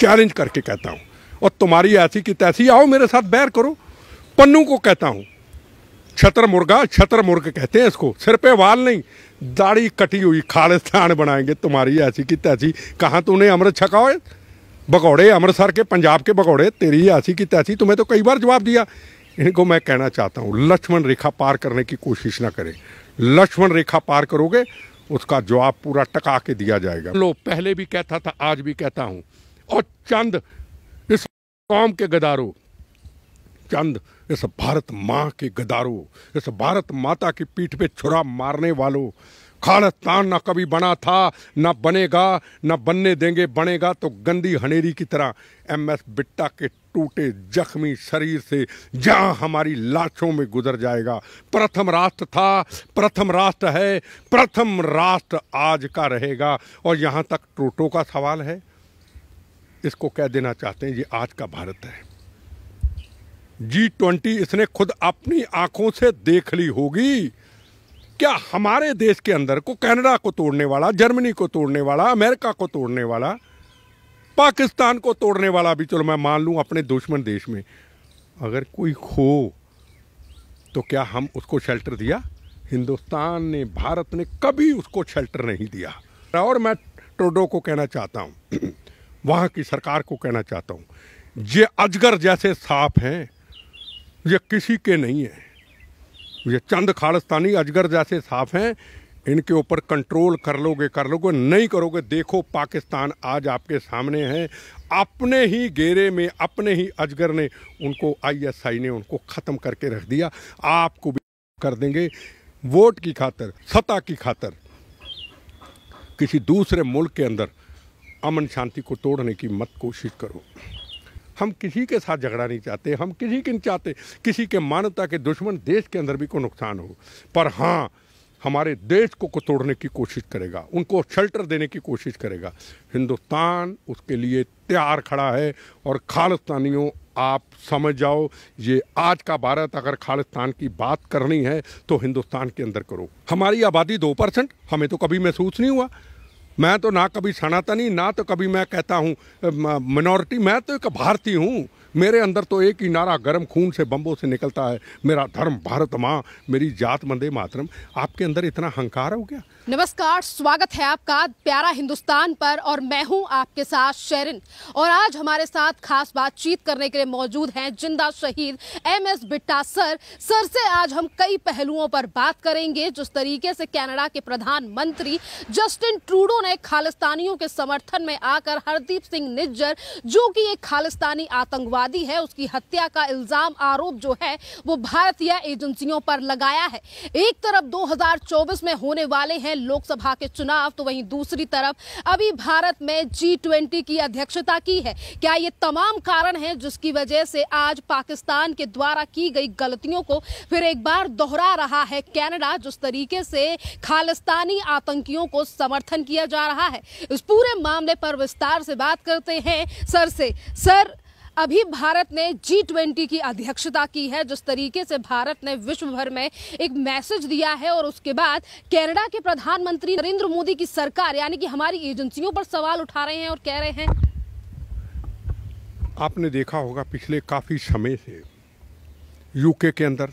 challenge करके कहता हूँ और तुम्हारी ऐसी की तैसी आओ मेरे साथ बैर करो पन्नू को कहता हूँ छतर मुर्गा छतर मुर्ग कहते हैं इसको सिर पे वाल नहीं दाढ़ी कटी हुई खालिस्तान बनाएंगे तुम्हारी ऐसी की तैसी कहाँ तूने अमृत छकाओ है अमृतसर के पंजाब के बकौड़े तेरी ऐसी की तैसी तुम्हें तो कई बार जवाब दिया इनको मैं कहना चाहता हूँ लक्ष्मण रेखा पार करने की कोशिश ना करें लक्ष्मण रेखा पार करोगे उसका जवाब पूरा टका के दिया जाएगा लो पहले भी कहता था आज भी कहता हूँ और चंद इस कौम के गदारों चंद इस भारत माँ के गदारों इस भारत माता की पीठ पे छुरा मारने वालों खालिस्तान ना कभी बना था ना बनेगा ना बनने देंगे बनेगा तो गंदी हनेरी की तरह एम एस बिट्टा के टूटे जख्मी शरीर से जहाँ हमारी लाशों में गुजर जाएगा प्रथम राष्ट्र था प्रथम राष्ट्र है प्रथम राष्ट्र आज का रहेगा और यहाँ तक टोटो का सवाल है इसको कह देना चाहते हैं ये आज का भारत है जी ट्वेंटी इसने खुद अपनी आंखों से देख ली होगी क्या हमारे देश के अंदर को कनाडा को तोड़ने वाला जर्मनी को तोड़ने वाला अमेरिका को तोड़ने वाला पाकिस्तान को तोड़ने वाला भी चलो मैं मान लूँ अपने दुश्मन देश में अगर कोई खो तो क्या हम उसको शेल्टर दिया हिंदुस्तान ने भारत ने कभी उसको शेल्टर नहीं दिया और मैं टोडो को कहना चाहता हूँ वहाँ की सरकार को कहना चाहता हूँ ये अजगर जैसे सांप हैं ये किसी के नहीं है ये चंद खालिस्तानी अजगर जैसे सांप हैं इनके ऊपर कंट्रोल कर लोगे कर लोगे नहीं करोगे देखो पाकिस्तान आज आपके सामने है अपने ही घेरे में अपने ही अजगर ने उनको आईएसआई ने उनको ख़त्म करके रख दिया आपको भी कर देंगे वोट की खातर सत्ता की खातर किसी दूसरे मुल्क के अंदर अमन शांति को तोड़ने की मत कोशिश करो हम किसी के साथ झगड़ा नहीं चाहते हम किसी के नहीं चाहते किसी के मानवता के दुश्मन देश के अंदर भी को नुकसान हो पर हाँ हमारे देश को को तोड़ने की कोशिश करेगा उनको शेल्टर देने की कोशिश करेगा हिंदुस्तान उसके लिए तैयार खड़ा है और खालिस्तानियों आप समझ जाओ ये आज का भारत अगर खालिस्तान की बात करनी है तो हिंदुस्तान के अंदर करो हमारी आबादी दो परसेंट हमें तो कभी महसूस नहीं हुआ मैं तो ना कभी सनातनी ना तो कभी मैं कहता हूँ मिनोरिटी मैं तो एक भारतीय हूँ मेरे अंदर तो एक ही नारा गर्म खून से बम्बों से निकलता है मेरा धर्म भारत माँ मेरी जात मंदे मातरम आपके अंदर इतना हंकार हो गया नमस्कार स्वागत है आपका प्यारा हिंदुस्तान पर और मैं हूँ आपके साथ शेरिन और आज हमारे साथ खास बातचीत करने के लिए मौजूद हैं जिंदा शहीद M S Bitta sir sir से आज हम कई पहलुओं पर बात करेंगे जिस तरीके से कैनेडा के प्रधानमंत्री जस्टिन ट्रूडो ने खालिस्तानियों के समर्थन में आकर हरदीप सिंह निज्जर जो कि एक खालिस्तानी आतंकवाद आतंकवादी है उसकी हत्या का इल्जाम आरोप जो है वो भारतीय एजेंसियों पर लगाया है एक तरफ 2024 में होने वाले हैं लोकसभा के चुनाव तो वहीं दूसरी तरफ अभी भारत में जी की अध्यक्षता की है क्या ये तमाम कारण है जिसकी वजह से आज पाकिस्तान के द्वारा की गई गलतियों को फिर एक बार दोहरा रहा है कैनेडा जिस तरीके से खालिस्तानी आतंकियों को समर्थन किया जा रहा है इस पूरे मामले पर विस्तार से बात करते हैं सर से सर अभी भारत ने जी ट्वेंटी की अध्यक्षता की है जिस तरीके से भारत ने विश्व भर में एक मैसेज दिया है और उसके बाद कैनेडा के प्रधानमंत्री नरेंद्र मोदी की सरकार यानी कि हमारी एजेंसियों पर सवाल उठा रहे हैं और कह रहे हैं आपने देखा होगा पिछले काफ़ी समय से यूके के अंदर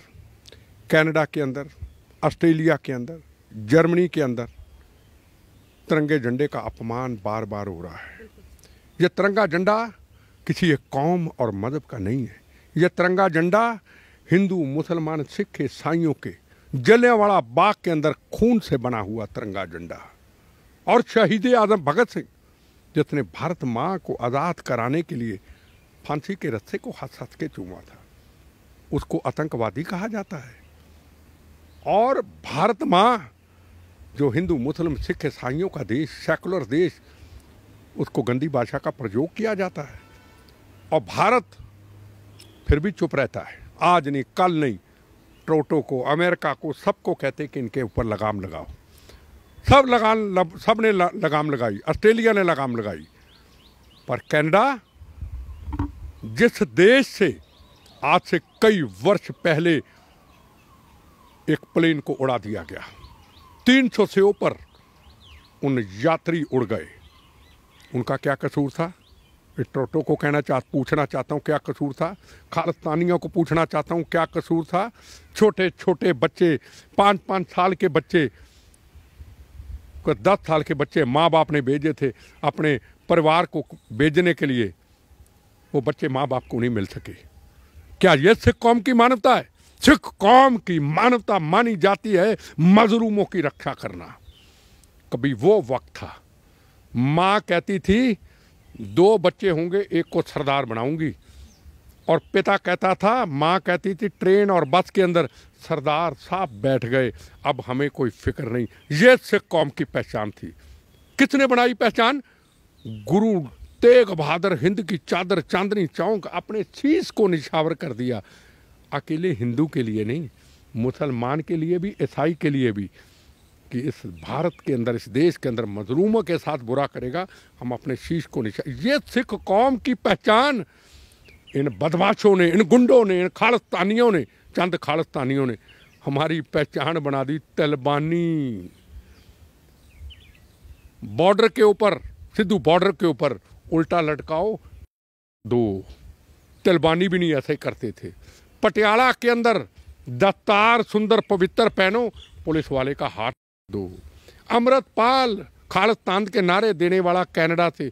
कैनेडा के अंदर ऑस्ट्रेलिया के अंदर जर्मनी के अंदर तिरंगे झंडे का अपमान बार बार हो रहा है यह तिरंगा झंडा किसी एक कौम और मजहब का नहीं है यह तिरंगा झंडा हिंदू मुसलमान सिख ईसाइयों के वाला बाग के अंदर खून से बना हुआ तिरंगा झंडा और शहीद आजम भगत सिंह जिसने भारत माँ को आज़ाद कराने के लिए फांसी के रस्से को हाथ हाथ के चूमा था उसको आतंकवादी कहा जाता है और भारत माँ जो हिंदू मुस्लिम सिख ईसाइयों का देश सेकुलर देश उसको गंदी भाषा का प्रयोग किया जाता है और भारत फिर भी चुप रहता है आज नहीं कल नहीं ट्रोटो को अमेरिका को सबको कहते कि इनके ऊपर लगाम लगाओ सब लगाम लग, सब ने लगाम लगाई ऑस्ट्रेलिया ने लगाम लगाई पर कनाडा जिस देश से आज से कई वर्ष पहले एक प्लेन को उड़ा दिया गया 300 से ऊपर उन यात्री उड़ गए उनका क्या कसूर था ट्रोटो को कहना चाह पूछना चाहता हूँ क्या कसूर था खालिस्तानियों को पूछना चाहता हूँ क्या कसूर था छोटे छोटे बच्चे पाँच पाँच साल के बच्चे दस साल के बच्चे माँ बाप ने भेजे थे अपने परिवार को भेजने के लिए वो बच्चे माँ बाप को नहीं मिल सके क्या ये सिख कौम की मानवता है सिख कौम की मानवता मानी जाती है मजरूमों की रक्षा करना कभी वो वक्त था माँ कहती थी दो बच्चे होंगे एक को सरदार बनाऊंगी और पिता कहता था माँ कहती थी ट्रेन और बस के अंदर सरदार साहब बैठ गए अब हमें कोई फिक्र नहीं ये सिख कौम की पहचान थी किसने बनाई पहचान गुरु तेग बहादुर हिंद की चादर चांदनी चौंक अपने शीश को निछावर कर दिया अकेले हिंदू के लिए नहीं मुसलमान के लिए भी ईसाई के लिए भी कि इस भारत के अंदर इस देश के अंदर मजलूमों के साथ बुरा करेगा हम अपने शीश को निशा ये सिख कौम की पहचान इन बदमाशों ने इन गुंडों ने इन खालस्तानियों ने चंद खालस्तानियों ने हमारी पहचान बना दी तलबानी बॉर्डर के ऊपर सिद्धू बॉर्डर के ऊपर उल्टा लटकाओ दो तलबानी भी नहीं ऐसे करते थे पटियाला के अंदर दस्तार सुंदर पवित्र पहनो पुलिस वाले का हाथ दो अमृतपाल खालिस्तान के नारे देने वाला कनाडा से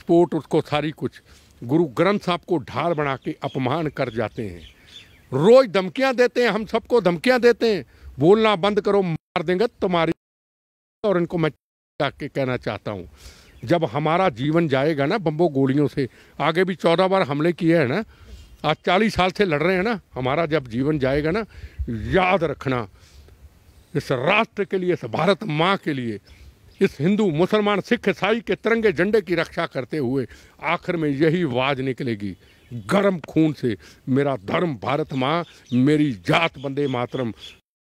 स्पोर्ट उसको सारी कुछ गुरु ग्रंथ साहब को ढाल बना के अपमान कर जाते हैं रोज धमकियां देते हैं हम सबको धमकियां देते हैं बोलना बंद करो मार देंगे तुम्हारी और इनको मैं के कहना चाहता हूँ जब हमारा जीवन जाएगा ना बम्बो गोलियों से आगे भी चौदह बार हमले किए हैं ना आज चालीस साल से लड़ रहे हैं ना हमारा जब जीवन जाएगा ना याद रखना इस राष्ट्र के लिए इस भारत माँ के लिए इस हिंदू मुसलमान सिख ईसाई के तिरंगे झंडे की रक्षा करते हुए आखिर में यही आवाज निकलेगी गर्म खून से मेरा धर्म भारत माँ मेरी जात बंदे मातरम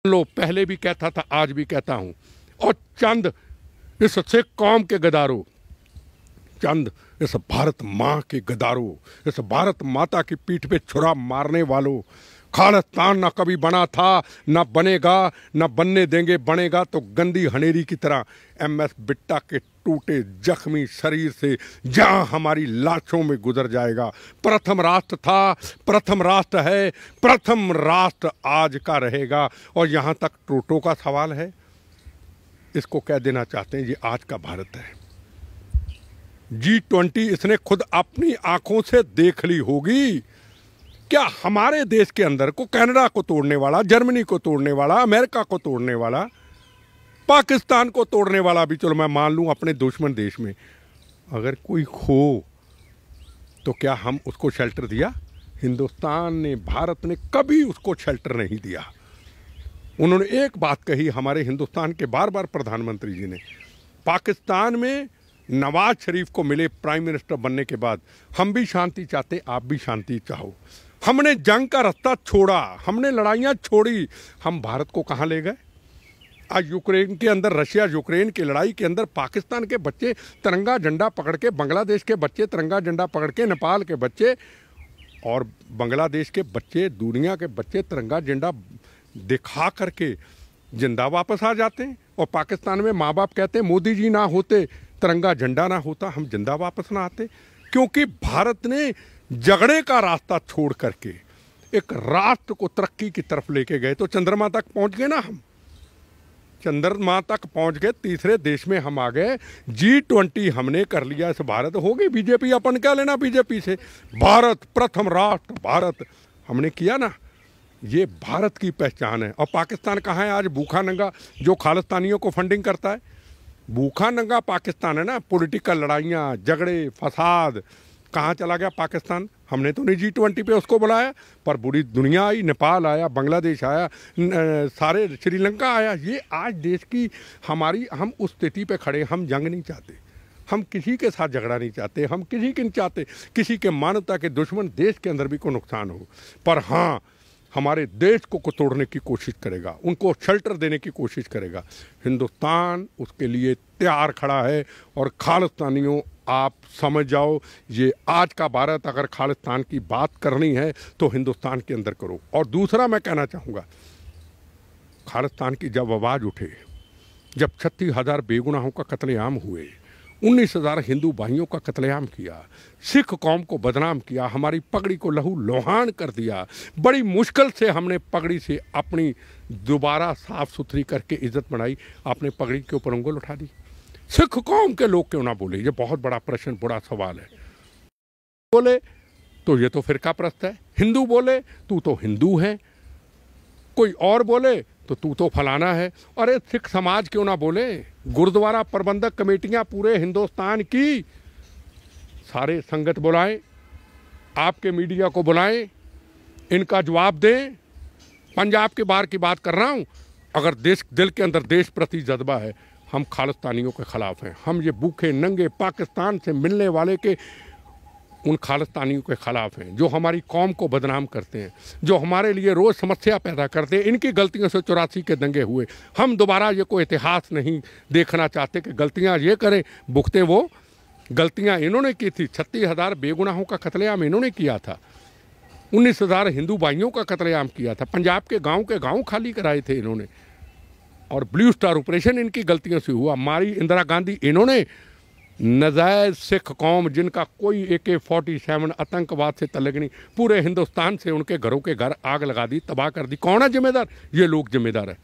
लो पहले भी कहता था आज भी कहता हूँ और चंद इस सिख कौम के गदारो चंद इस भारत माँ के गदारो इस भारत माता की पीठ पे छुरा मारने वालों खालिस्तान ना कभी बना था ना बनेगा ना बनने देंगे बनेगा तो गंदी हनेरी की तरह एम एस बिट्टा के टूटे जख्मी शरीर से जहां हमारी लाशों में गुजर जाएगा प्रथम राष्ट्र था प्रथम राष्ट्र है प्रथम राष्ट्र आज का रहेगा और यहाँ तक टोटो का सवाल है इसको कह देना चाहते हैं ये आज का भारत है जी ट्वेंटी इसने खुद अपनी आंखों से देख ली होगी क्या हमारे देश के अंदर को कनाडा को तोड़ने वाला जर्मनी को तोड़ने वाला अमेरिका को तोड़ने वाला पाकिस्तान को तोड़ने वाला भी चलो मैं मान लूँ अपने दुश्मन देश में अगर कोई खो तो क्या हम उसको शेल्टर दिया हिंदुस्तान ने भारत ने कभी उसको शेल्टर नहीं दिया उन्होंने एक बात कही हमारे हिंदुस्तान के बार बार प्रधानमंत्री जी ने पाकिस्तान में नवाज शरीफ को मिले प्राइम मिनिस्टर बनने के बाद हम भी शांति चाहते आप भी शांति चाहो हमने जंग का रास्ता छोड़ा हमने लड़ाइयाँ छोड़ी हम भारत को कहाँ ले गए आज यूक्रेन के अंदर रशिया यूक्रेन की लड़ाई के अंदर पाकिस्तान के बच्चे तिरंगा झंडा पकड़ के बांग्लादेश के बच्चे तिरंगा झंडा पकड़ के नेपाल के बच्चे और बांग्लादेश के बच्चे दुनिया के बच्चे तिरंगा झंडा दिखा करके जिंदा वापस आ जाते हैं और पाकिस्तान में माँ बाप कहते हैं मोदी जी ना होते तिरंगा झंडा ना होता हम जिंदा वापस ना आते क्योंकि भारत ने झगड़े का रास्ता छोड़ करके एक राष्ट्र को तरक्की की तरफ लेके गए तो चंद्रमा तक पहुंच गए ना हम चंद्रमा तक पहुंच गए तीसरे देश में हम आ गए जी ट्वेंटी हमने कर लिया इस भारत हो गई बीजेपी अपन क्या लेना बीजेपी से भारत प्रथम राष्ट्र भारत हमने किया ना ये भारत की पहचान है और पाकिस्तान कहाँ है आज भूखा नंगा जो खालिस्तानियों को फंडिंग करता है भूखा नंगा पाकिस्तान है ना पॉलिटिकल लड़ाइयाँ झगड़े फसाद कहाँ चला गया पाकिस्तान हमने तो नहीं जी ट्वेंटी पे उसको बुलाया पर पूरी दुनिया आई नेपाल आया बांग्लादेश आया न, सारे श्रीलंका आया ये आज देश की हमारी हम उस स्थिति पे खड़े हम जंग नहीं चाहते हम किसी के साथ झगड़ा नहीं चाहते हम किसी के नहीं चाहते किसी के मानवता के दुश्मन देश के अंदर भी को नुकसान हो पर हाँ हमारे देश को तोड़ने की कोशिश करेगा उनको शेल्टर देने की कोशिश करेगा हिंदुस्तान उसके लिए तैयार खड़ा है और खालिस्तानियों आप समझ जाओ ये आज का भारत अगर खालिस्तान की बात करनी है तो हिंदुस्तान के अंदर करो और दूसरा मैं कहना चाहूँगा खालिस्तान की जब आवाज़ उठे जब छत्तीस हज़ार बेगुनाहों का कत्लेआम हुए उन्नीस हज़ार हिंदू भाइयों का कत्लेआम किया सिख कौम को बदनाम किया हमारी पगड़ी को लहू लोहान कर दिया बड़ी मुश्किल से हमने पगड़ी से अपनी दोबारा साफ़ सुथरी करके इज्जत बनाई आपने पगड़ी के ऊपर उंगल उठा दी सिख कौम के लोग क्यों ना बोले ये बहुत बड़ा प्रश्न बड़ा सवाल है बोले तो ये तो फिरका प्रस्त है हिंदू बोले तू तो हिंदू है कोई और बोले तो तू तो फलाना है अरे सिख समाज क्यों ना बोले गुरुद्वारा प्रबंधक कमेटियां पूरे हिंदुस्तान की सारे संगत बुलाएं आपके मीडिया को बुलाएं इनका जवाब दें पंजाब के बाहर की बात कर रहा हूं अगर देश दिल के अंदर देश प्रति जज्बा है हम खालिस्तानियों के ख़िलाफ़ हैं हम ये भूखे नंगे पाकिस्तान से मिलने वाले के उन खालिस्तानियों के ख़िलाफ़ हैं जो हमारी कौम को बदनाम करते हैं जो हमारे लिए रोज़ समस्या पैदा करते हैं इनकी गलतियों से चौरासी के दंगे हुए हम दोबारा ये कोई इतिहास नहीं देखना चाहते कि गलतियाँ ये करें भुखते वो गलतियाँ इन्होंने की थी छत्तीस हज़ार बेगुनाहों का कतलेआम इन्होंने किया था उन्नीस हज़ार हिंदू भाइयों का कतलेआम किया था पंजाब के गांव के गांव खाली कराए थे इन्होंने और ब्लू स्टार ऑपरेशन इनकी गलतियों से हुआ मारी इंदिरा गांधी इन्होंने नजायज सिख कौम जिनका कोई ए के फोर्टी सेवन आतंकवाद से तलग नहीं पूरे हिंदुस्तान से उनके घरों के घर आग लगा दी तबाह कर दी कौन है जिम्मेदार ये लोग जिम्मेदार है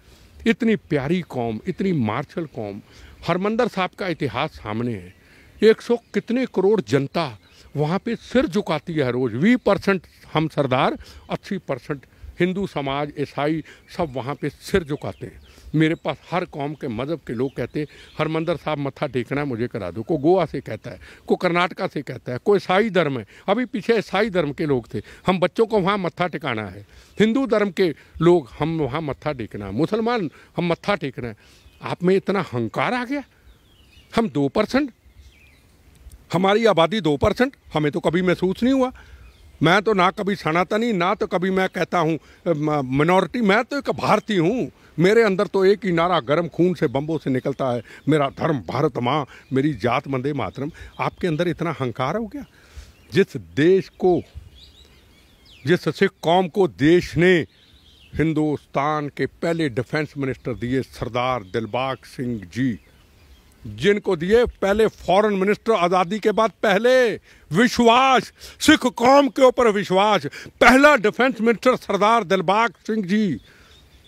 इतनी प्यारी कौम इतनी मार्शल कौम हरमंदर साहब का इतिहास सामने है एक सौ कितने करोड़ जनता वहाँ पे सिर झुकाती है रोज वी परसेंट हम सरदार अस्सी परसेंट हिंदू समाज ईसाई सब वहाँ पे सिर झुकाते हैं मेरे पास हर कौम के मज़हब के लोग कहते हैं हरमंदर साहब मत्था टेकना है मुझे करा दो को गोवा से कहता है को कर्नाटका से कहता है कोई ईसाई धर्म है अभी पीछे ईसाई धर्म के लोग थे हम बच्चों को वहाँ मत्था टिकाना है हिंदू धर्म के लोग हम वहाँ मत्था टेकना है मुसलमान हम मत्था टेकना है आप में इतना हंकार आ गया हम दो परसेंट हमारी आबादी दो परसेंट हमें तो कभी महसूस नहीं हुआ मैं तो ना कभी सनातनी ना तो कभी मैं कहता हूँ माइनॉरिटी मैं तो एक भारतीय हूँ मेरे अंदर तो एक ही नारा गर्म खून से बम्बों से निकलता है मेरा धर्म भारत माँ मेरी जात मंदे मातरम आपके अंदर इतना हंकार हो गया जिस देश को जिस सिख कौम को देश ने हिंदुस्तान के पहले डिफेंस मिनिस्टर दिए सरदार दिलबाग सिंह जी जिनको दिए पहले फॉरेन मिनिस्टर आज़ादी के बाद पहले विश्वास सिख कौम के ऊपर विश्वास पहला डिफेंस मिनिस्टर सरदार दिलबाग सिंह जी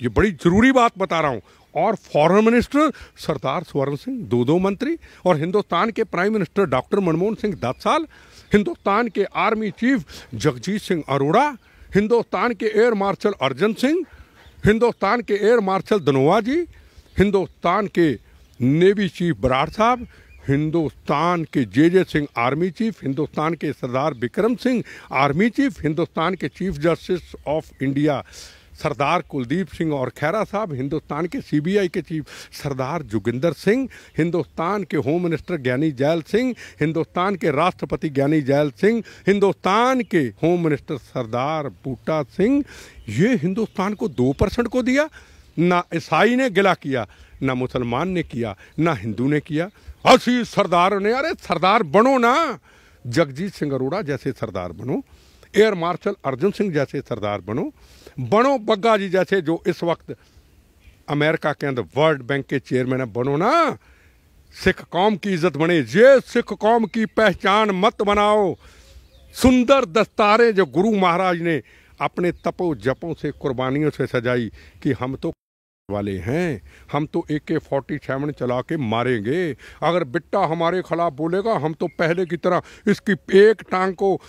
ये बड़ी ज़रूरी बात बता रहा हूँ और फॉरेन मिनिस्टर सरदार स्वर्ण सिंह दो दो मंत्री और हिंदुस्तान के prime minister doctor Manmohan Singh दस साल हिंदुस्तान के आर्मी चीफ जगजीत सिंह अरोड़ा हिंदुस्तान के एयर मार्शल अर्जन सिंह हिंदुस्तान के एयर मार्शल धनोआ जी हिंदुस्तान के नेवी चीफ बराड़ साहब हिंदुस्तान के J J Singh army chief Hindustan के सरदार विक्रम सिंह आर्मी चीफ हिंदुस्तान के chief justice of India Sardar Kuldeep Singh और खैरा साहब हिंदुस्तान के सीबीआई के चीफ सरदार जोगिंदर सिंह हिंदुस्तान के होम मिनिस्टर ज्ञानी जैल सिंह हिंदुस्तान के राष्ट्रपति ज्ञानी जैल सिंह हिंदुस्तान के होम मिनिस्टर सरदार बूटा सिंह ये हिंदुस्तान को दो परसेंट को दिया ना ईसाई ने गिला किया ना मुसलमान ने किया ना हिंदू ने किया असी सरदार ने अरे सरदार बनो ना जगजीत सिंह अरोड़ा जैसे सरदार बनो एयर मार्शल अर्जुन सिंह जैसे सरदार बनो बनो बग्गा जी जैसे जो इस वक्त अमेरिका के अंदर वर्ल्ड बैंक के चेयरमैन है बनो ना सिख कौम की इज्जत बने ये सिख कौम की पहचान मत बनाओ सुंदर दस्तारे जो गुरु महाराज ने अपने तपो जपों से कुर्बानियों से सजाई कि हम तो वाले हैं हम तो ए के फोर्टी सेवन चला के मारेंगे अगर बिट्टा हमारे खिलाफ बोलेगा हम तो पहले की तरह इसकी एक टांग को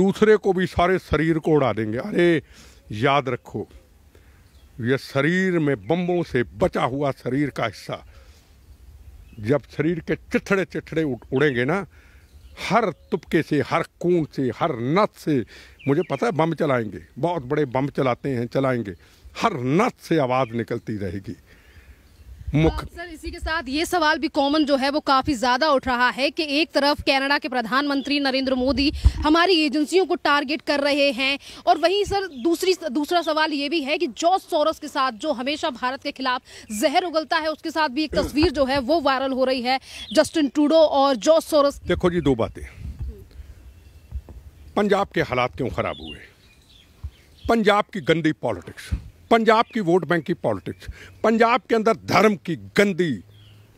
दूसरे को भी सारे शरीर को उड़ा देंगे अरे याद रखो यह शरीर में बम्बों से बचा हुआ शरीर का हिस्सा जब शरीर के चिथड़े चिथड़े उड़ेंगे ना हर तुपके से हर कोण से हर नत से मुझे पता है बम चलाएंगे बहुत बड़े बम चलाते हैं चलाएंगे हर नत से आवाज़ निकलती रहेगी मुख्य हाँ, सर इसी के साथ ये सवाल भी कॉमन जो है वो काफी ज्यादा उठ रहा है कि एक तरफ कनाडा के प्रधानमंत्री नरेंद्र मोदी हमारी एजेंसियों को टारगेट कर रहे हैं और वहीं सर दूसरी दूसरा सवाल ये भी है कि जॉर्ज सोरस के साथ जो हमेशा भारत के खिलाफ जहर उगलता है उसके साथ भी एक तस्वीर जो है वो वायरल हो रही है जस्टिन टूडो और जॉर्ज सोरस देखो जी दो बातें पंजाब के हालात क्यों खराब हुए पंजाब की गंदी पॉलिटिक्स पंजाब की वोट बैंक की पॉलिटिक्स पंजाब के अंदर धर्म की गंदी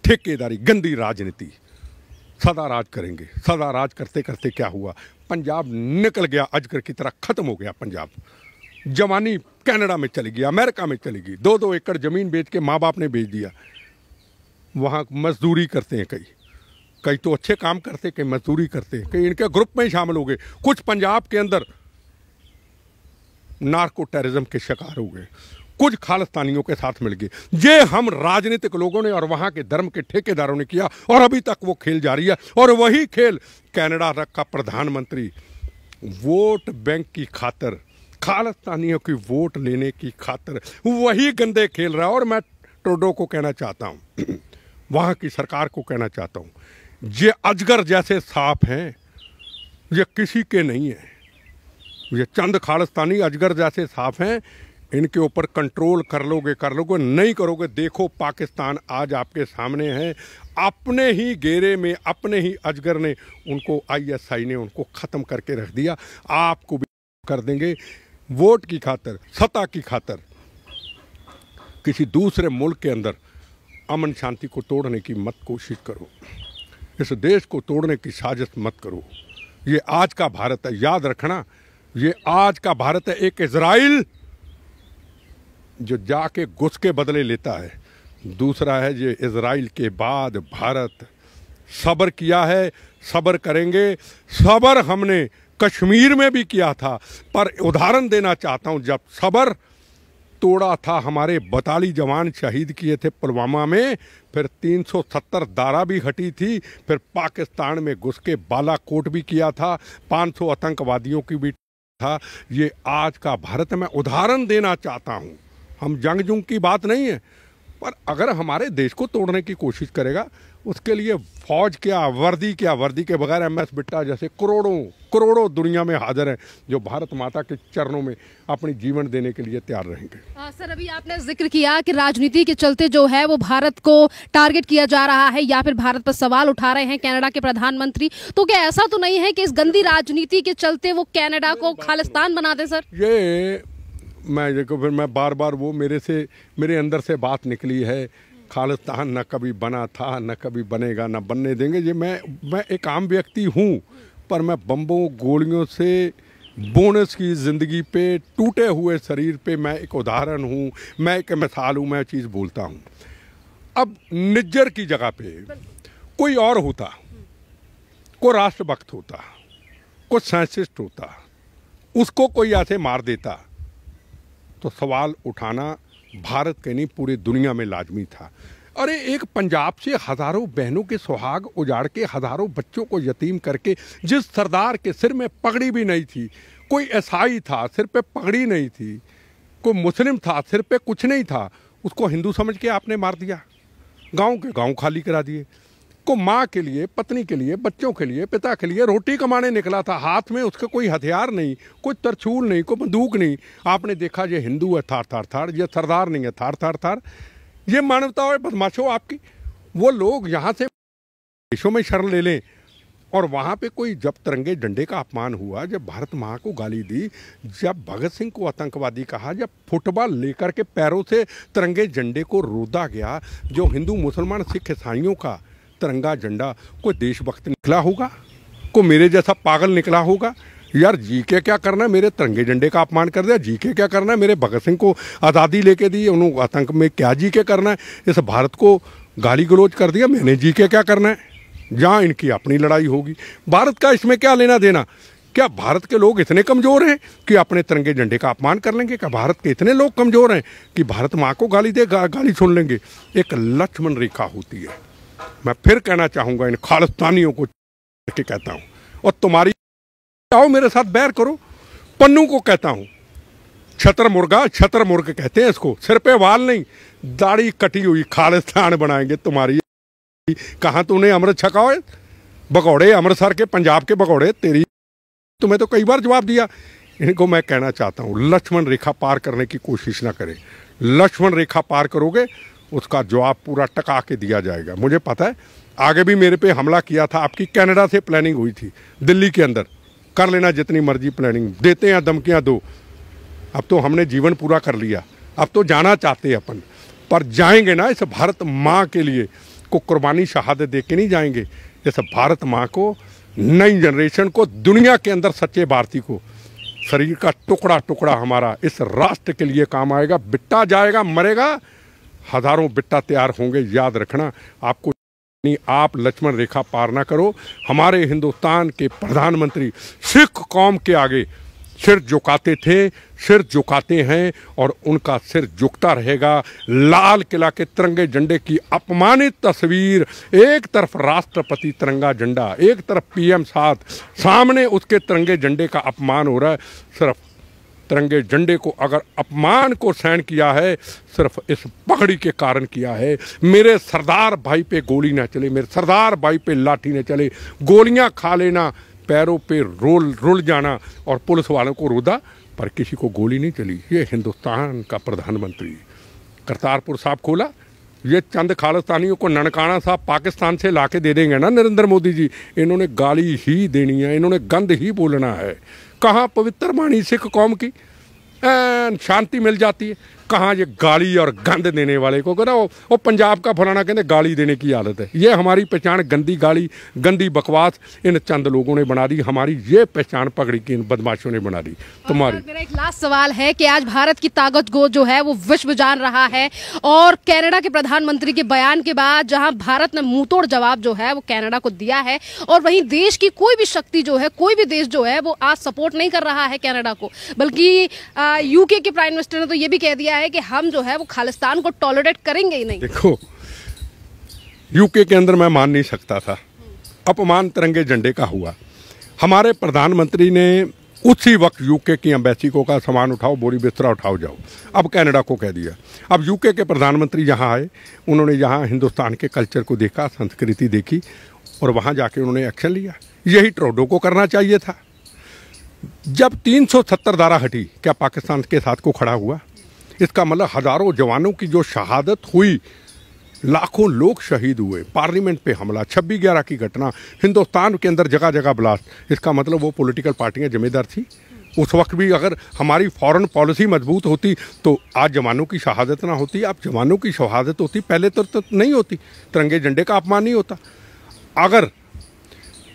ठेकेदारी गंदी राजनीति सदा राज करेंगे सदा राज करते करते क्या हुआ पंजाब निकल गया अजगर की तरह खत्म हो गया पंजाब जवानी कनाडा में चली गई अमेरिका में चली गई दो दो एकड़ ज़मीन बेच के माँ बाप ने बेच दिया वहाँ मजदूरी करते हैं कई कई तो अच्छे काम करते कई मजदूरी करते कई इनके ग्रुप में ही शामिल हो गए कुछ पंजाब के अंदर नार्को टेररिज्म के शिकार हो गए कुछ खालिस्तानियों के साथ मिल गए ये हम राजनीतिक लोगों ने और वहाँ के धर्म के ठेकेदारों ने किया और अभी तक वो खेल जारी है और वही खेल कैनेडा का प्रधानमंत्री वोट बैंक की खातर खालिस्तानियों की वोट लेने की खातर वही गंदे खेल रहा है और मैं टोडो को कहना चाहता हूँ वहाँ की सरकार को कहना चाहता हूँ ये अजगर जैसे साफ हैं ये किसी के नहीं हैं ये चंद खालिस्तानी अजगर जैसे साफ हैं इनके ऊपर कंट्रोल कर लोगे कर लोगे नहीं करोगे देखो पाकिस्तान आज आपके सामने है अपने ही घेरे में अपने ही अजगर ने उनको आईएसआई ने उनको ख़त्म करके रख दिया आपको भी कर देंगे वोट की खातर सत्ता की खातर किसी दूसरे मुल्क के अंदर अमन शांति को तोड़ने की मत कोशिश करो इस देश को तोड़ने की साजिश मत करो ये आज का भारत है याद रखना ये आज का भारत है एक इसराइल जो जाके घुस के बदले लेता है दूसरा है ये इसराइल के बाद भारत सब्र किया है सब्र करेंगे सब्र हमने कश्मीर में भी किया था पर उदाहरण देना चाहता हूँ जब सब्र तोड़ा था हमारे बताली जवान शहीद किए थे पुलवामा में फिर 370 दारा भी हटी थी फिर पाकिस्तान में घुस के बालाकोट भी किया था 500 आतंकवादियों की भी था ये आज का भारत मैं उदाहरण देना चाहता हूँ हम जंग जुंग की बात नहीं है पर अगर हमारे देश को तोड़ने की कोशिश करेगा उसके लिए फौज क्या वर्दी क्या वर्दी के बगैर एम एस बिट्टा जैसे करोड़ों करोड़ों दुनिया में हाजिर हैं जो भारत माता के चरणों में अपनी जीवन देने के लिए तैयार रहेंगे आ, हाँ, सर अभी आपने जिक्र किया कि राजनीति के चलते जो है वो भारत को टारगेट किया जा रहा है या फिर भारत पर सवाल उठा रहे हैं कैनेडा के प्रधानमंत्री तो क्या ऐसा तो नहीं है कि इस गंदी राजनीति के चलते वो कैनेडा को खालिस्तान बना दे सर ये मैं देखो फिर मैं बार बार वो मेरे से मेरे अंदर से बात निकली है खालिस्तान न कभी बना था न कभी बनेगा न बनने देंगे ये मैं मैं एक आम व्यक्ति हूँ पर मैं बम्बों गोलियों से बोनस की ज़िंदगी पे टूटे हुए शरीर पे मैं एक उदाहरण हूँ मैं एक मिसाल हूँ मैं चीज़ बोलता हूँ अब निज्जर की जगह पे कोई और होता को राष्ट्रभक्त होता को साइंसिस्ट होता उसको कोई ऐसे मार देता तो सवाल उठाना भारत के नहीं पूरे दुनिया में लाजमी था अरे एक पंजाब से हजारों बहनों के सुहाग उजाड़ के हजारों बच्चों को यतीम करके जिस सरदार के सिर में पगड़ी भी नहीं थी कोई ईसाई था सिर पे पगड़ी नहीं थी कोई मुस्लिम था सिर पे कुछ नहीं था उसको हिंदू समझ के आपने मार दिया गांव के गांव खाली करा दिए को माँ के लिए पत्नी के लिए बच्चों के लिए पिता के लिए रोटी कमाने निकला था हाथ में उसके कोई हथियार नहीं कोई तरछूल नहीं कोई बंदूक नहीं आपने देखा ये हिंदू है थार थार थार ये सरदार नहीं है थार थार थार ये मानवता है बदमाशो आपकी वो लोग यहाँ से देशों में शरण ले लें और वहाँ पे कोई जब तिरंगे डंडे का अपमान हुआ जब भारत माँ को गाली दी जब भगत सिंह को आतंकवादी कहा जब फुटबॉल लेकर के पैरों से तिरंगे झंडे को रोदा गया जो हिंदू मुसलमान सिख ईसाइयों का तिरंगा झंडा कोई देशभक्त निकला होगा कोई मेरे जैसा पागल निकला होगा यार जी के क्या करना है मेरे तिरंगे झंडे का अपमान कर दिया जी के क्या करना है मेरे भगत सिंह को आज़ादी लेके दी उन्होंने आतंक में क्या जी के करना है इस भारत को गाली गलोच कर दिया मैंने जी के क्या करना है जहाँ इनकी अपनी लड़ाई होगी भारत का इसमें क्या लेना देना क्या भारत के लोग इतने कमज़ोर हैं कि अपने तिरंगे झंडे का अपमान कर लेंगे क्या भारत के इतने लोग कमज़ोर हैं कि भारत माँ को गाली दे गा, गाली सुन लेंगे एक लक्ष्मण रेखा होती है मैं फिर कहना चाहूँगा इन खालिस्तानियों को के कहता हूँ और तुम्हारी आओ मेरे साथ बैर करो पन्नू को कहता हूँ छतर मुर्गा छतर मुर्ग कहते हैं इसको सिर पे वाल नहीं दाढ़ी कटी हुई खालिस्तान बनाएंगे तुम्हारी कहाँ तूने अमृत छकाओ बकौड़े अमृतसर के पंजाब के बकौड़े तेरी तुम्हें तो कई बार जवाब दिया इनको मैं कहना चाहता हूँ लक्ष्मण रेखा पार करने की कोशिश ना करें लक्ष्मण रेखा पार करोगे उसका जवाब पूरा टका के दिया जाएगा मुझे पता है आगे भी मेरे पे हमला किया था आपकी कनाडा से प्लानिंग हुई थी दिल्ली के अंदर कर लेना जितनी मर्जी प्लानिंग देते हैं धमकियाँ दो अब तो हमने जीवन पूरा कर लिया अब तो जाना चाहते हैं अपन पर जाएंगे ना इस भारत माँ के लिए को कुर्बानी शहादत दे के नहीं जाएंगे इस भारत माँ को नई जनरेशन को दुनिया के अंदर सच्चे भारती को शरीर का टुकड़ा टुकड़ा हमारा इस राष्ट्र के लिए काम आएगा बिट्टा जाएगा मरेगा हज़ारों बिट्टा तैयार होंगे याद रखना आपको आप लक्ष्मण रेखा पार ना करो हमारे हिंदुस्तान के प्रधानमंत्री सिख कौम के आगे सिर झुकाते थे सिर झुकाते हैं और उनका सिर झुकता रहेगा लाल किला के तिरंगे झंडे की अपमानित तस्वीर एक तरफ राष्ट्रपति तिरंगा झंडा एक तरफ पीएम साथ सामने उसके तिरंगे झंडे का अपमान हो रहा है सिर्फ तिरंगे झंडे को अगर अपमान को सहन किया है सिर्फ इस पगड़ी के कारण किया है मेरे सरदार भाई पे गोली ना चले मेरे सरदार भाई पे लाठी ना चले गोलियां खा लेना पैरों पे रोल रुल जाना और पुलिस वालों को रोदा पर किसी को गोली नहीं चली ये हिंदुस्तान का प्रधानमंत्री करतारपुर साहब खोला ये चंद खालिस्तानियों को ननकाना साहब पाकिस्तान से ला के दे देंगे ना नरेंद्र मोदी जी इन्होंने गाली ही देनी है इन्होंने गंद ही बोलना है कहाँ पवित्र वाणी सिख कौम की शांति मिल जाती है कहाँ ये गाली और गंद देने वाले को ना वो, वो पंजाब का फलाना कहते गाली देने की आदत है ये हमारी पहचान गंदी गाली गंदी बकवास इन चंद लोगों ने बना दी हमारी ये पहचान पकड़ी की इन बदमाशों ने बना दी तुम्हारी मेरा एक लास्ट सवाल है कि आज भारत की ताकत को जो है वो विश्व जान रहा है और कैनेडा के प्रधानमंत्री के बयान के बाद जहां भारत ने मुंह जवाब जो है वो कैनेडा को दिया है और वहीं देश की कोई भी शक्ति जो है कोई भी देश जो है वो आज सपोर्ट नहीं कर रहा है कैनेडा को बल्कि यूके के प्राइम मिनिस्टर ने तो ये भी कह दिया है है कि हम जो है वो खालिस्तान को टॉलरेट करेंगे ही नहीं देखो यूके के अंदर मैं मान नहीं सकता था अपमान तिरंगे झंडे का हुआ हमारे प्रधानमंत्री ने उसी वक्त यूके की अम्बेसी को कहा सामान उठाओ बोरी बिस्तरा उठाओ जाओ अब कनाडा को कह दिया अब यूके के प्रधानमंत्री यहाँ आए उन्होंने यहाँ हिंदुस्तान के कल्चर को देखा संस्कृति देखी और वहाँ जाके उन्होंने एक्शन लिया यही ट्रोडो को करना चाहिए था जब 370 धारा हटी क्या पाकिस्तान के साथ को खड़ा हुआ इसका मतलब हज़ारों जवानों की जो शहादत हुई लाखों लोग शहीद हुए पार्लियामेंट पे हमला छब्बीस ग्यारह की घटना हिंदुस्तान के अंदर जगह जगह ब्लास्ट इसका मतलब वो पॉलिटिकल पार्टियाँ जिम्मेदार थी उस वक्त भी अगर हमारी फॉरेन पॉलिसी मजबूत होती तो आज जवानों की शहादत ना होती आप जवानों की शहादत होती पहले तो, तो नहीं होती तिरंगे झंडे का अपमान नहीं होता अगर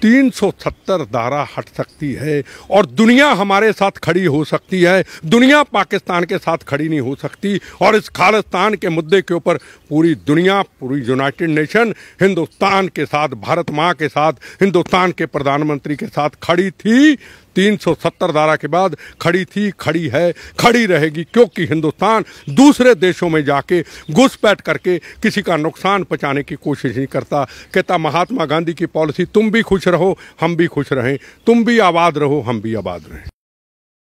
370 धारा हट सकती है और दुनिया हमारे साथ खड़ी हो सकती है दुनिया पाकिस्तान के साथ खड़ी नहीं हो सकती और इस खालिस्तान के मुद्दे के ऊपर पूरी दुनिया पूरी यूनाइटेड नेशन हिंदुस्तान के साथ भारत माँ के साथ हिंदुस्तान के प्रधानमंत्री के साथ खड़ी थी 370 धारा के बाद खड़ी थी खड़ी है खड़ी रहेगी क्योंकि हिंदुस्तान दूसरे देशों में जाके घुसपैठ करके किसी का नुकसान पहुँचाने की कोशिश नहीं करता कहता महात्मा गांधी की पॉलिसी तुम भी खुश रहो हम भी खुश रहें तुम भी आबाद रहो हम भी आबाद रहें